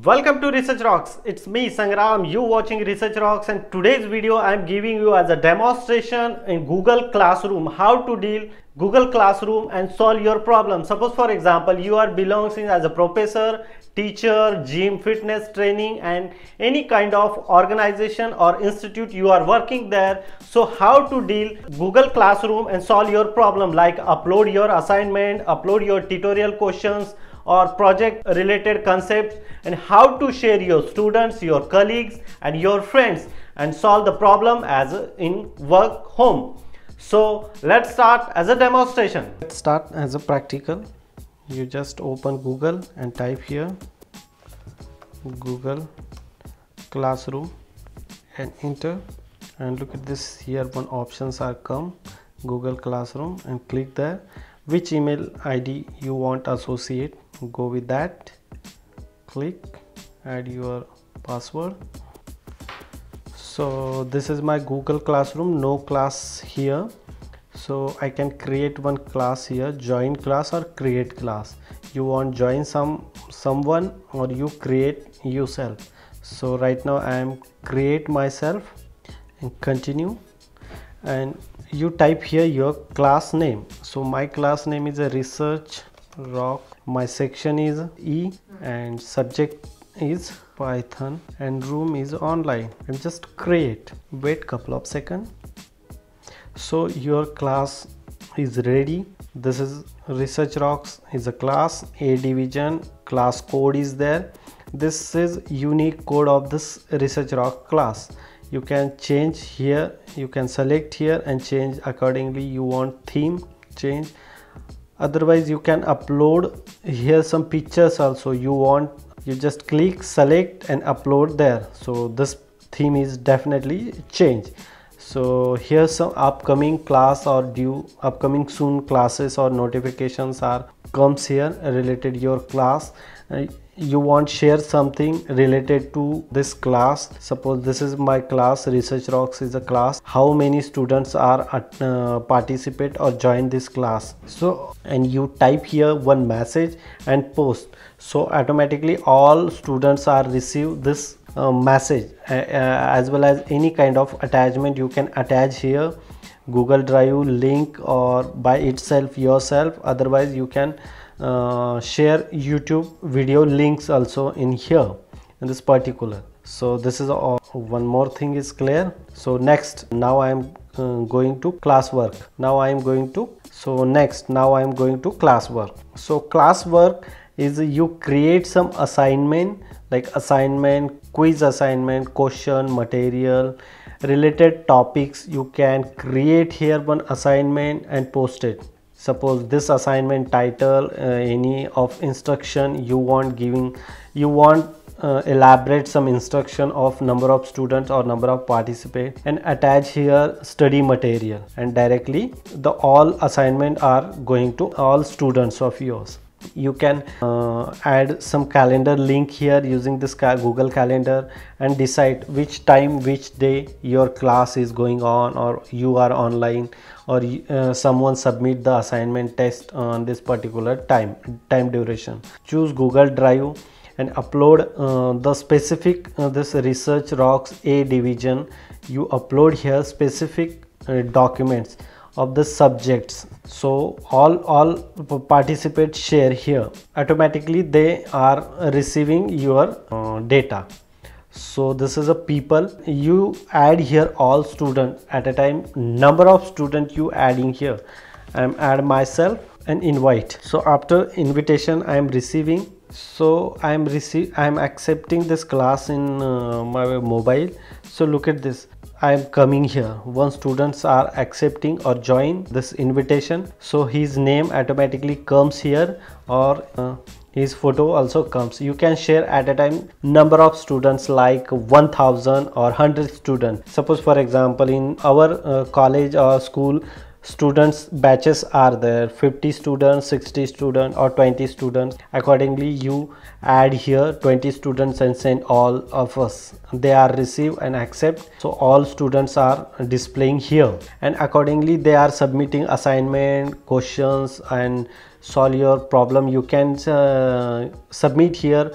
Welcome to Research Rocks. It's me Sangram, you watching Research Rocks and today's video I am giving you as a demonstration in Google Classroom how to deal Google Classroom and solve your problem. Suppose for example you are belonging as a professor, teacher, gym, fitness training and any kind of organization or institute you are working there. So how to deal Google Classroom and solve your problem like upload your assignment, upload your tutorial questions, or project related concepts and how to share your students, your colleagues and your friends and solve the problem as in work home. So let's start as a demonstration. Let's start as a practical. You just open Google and type here Google Classroom and enter and look at this here one options are come Google Classroom and click there which email ID you want associate go with that click add your password so this is my google classroom no class here so I can create one class here join class or create class you want join some someone or you create yourself so right now I am create myself and continue and you type here your class name so my class name is a research rock my section is E and subject is Python and room is online and just create wait couple of second so your class is ready this is research rocks is a class a division class code is there this is unique code of this research rock class you can change here you can select here and change accordingly you want theme change otherwise you can upload here some pictures also you want you just click select and upload there so this theme is definitely changed so here some upcoming class or due upcoming soon classes or notifications are comes here related your class uh, you want share something related to this class suppose this is my class research rocks is a class how many students are at, uh, participate or join this class so and you type here one message and post so automatically all students are receive this uh, message uh, uh as well as any kind of attachment you can attach here google drive link or by itself yourself otherwise you can uh, share YouTube video links also in here in this particular so this is all one more thing is clear so next now I am uh, going to classwork now I am going to so next now I am going to classwork so classwork is you create some assignment like assignment quiz assignment question material related topics you can create here one assignment and post it suppose this assignment title uh, any of instruction you want giving you want uh, elaborate some instruction of number of students or number of participate and attach here study material and directly the all assignment are going to all students of yours you can uh, add some calendar link here using this google calendar and decide which time which day your class is going on or you are online or uh, someone submit the assignment test on this particular time time duration choose google drive and upload uh, the specific uh, this research rocks a division you upload here specific uh, documents of the subjects so all all participate share here automatically they are receiving your uh, data so this is a people you add here all students at a time number of student you adding here i'm add myself and invite so after invitation i am receiving so i am receive i am accepting this class in uh, my mobile so look at this I am coming here. Once students are accepting or join this invitation, so his name automatically comes here or uh, his photo also comes you can share at a time number of students like 1000 or 100 students suppose for example in our uh, college or school students batches are there 50 students 60 students or 20 students accordingly you add here 20 students and send all of us they are receive and accept so all students are displaying here and accordingly they are submitting assignment questions and solve your problem you can uh, submit here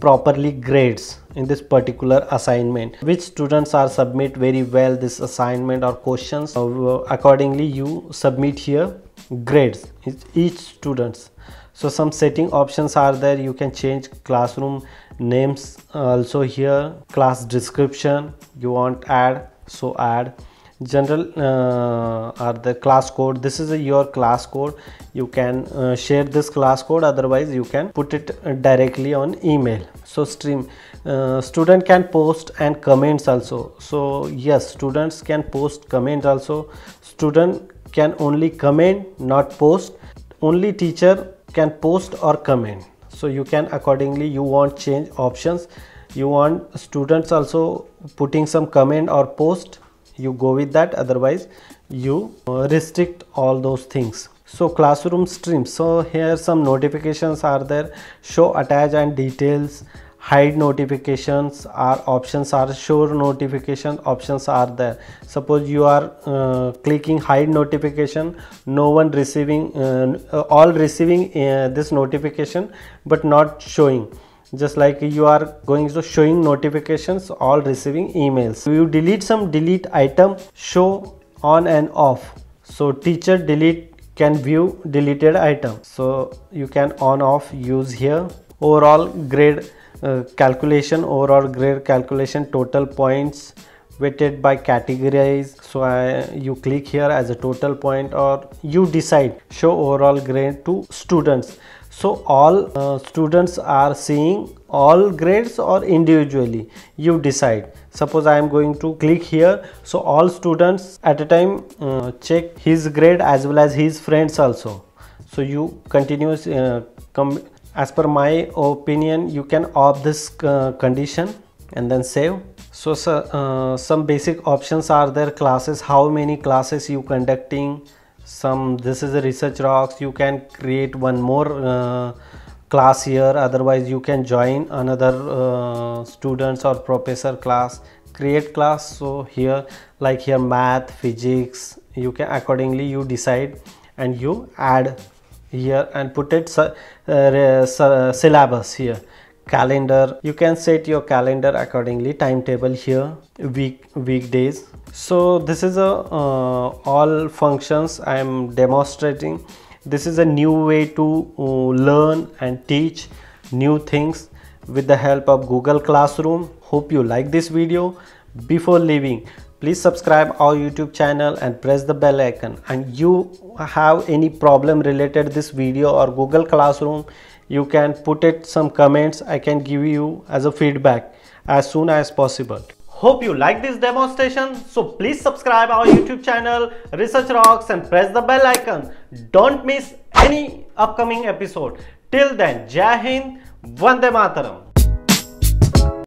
properly grades in this particular assignment which students are submit very well this assignment or questions so uh, accordingly you submit here grades each students so some setting options are there you can change classroom names also here class description you want add so add general uh, or the class code this is a, your class code you can uh, share this class code otherwise you can put it uh, directly on email so stream uh, student can post and comments also so yes students can post comment also student can only comment not post only teacher can post or comment so you can accordingly you want change options you want students also putting some comment or post you go with that otherwise you uh, restrict all those things so classroom stream. so here some notifications are there show attach and details hide notifications are options are show notification options are there suppose you are uh, clicking hide notification no one receiving uh, all receiving uh, this notification but not showing just like you are going to showing notifications all receiving emails you delete some delete item show on and off so teacher delete can view deleted item so you can on off use here overall grade uh, calculation overall grade calculation total points weighted by categorize so I, you click here as a total point or you decide show overall grade to students so all uh, students are seeing all grades or individually you decide suppose i am going to click here so all students at a time uh, check his grade as well as his friends also so you continuous uh, as per my opinion you can opt this uh, condition and then save so uh, some basic options are there classes how many classes you conducting some this is a research rocks you can create one more uh, class here otherwise you can join another uh, students or professor class create class so here like here math physics you can accordingly you decide and you add here and put it uh, uh syllabus here calendar you can set your calendar accordingly timetable here week weekdays so this is a uh, all functions i am demonstrating this is a new way to uh, learn and teach new things with the help of google classroom hope you like this video before leaving please subscribe our youtube channel and press the bell icon and you have any problem related this video or google classroom you can put it some comments i can give you as a feedback as soon as possible hope you like this demonstration so please subscribe our youtube channel research rocks and press the bell icon don't miss any upcoming episode till then jai hind vande mataram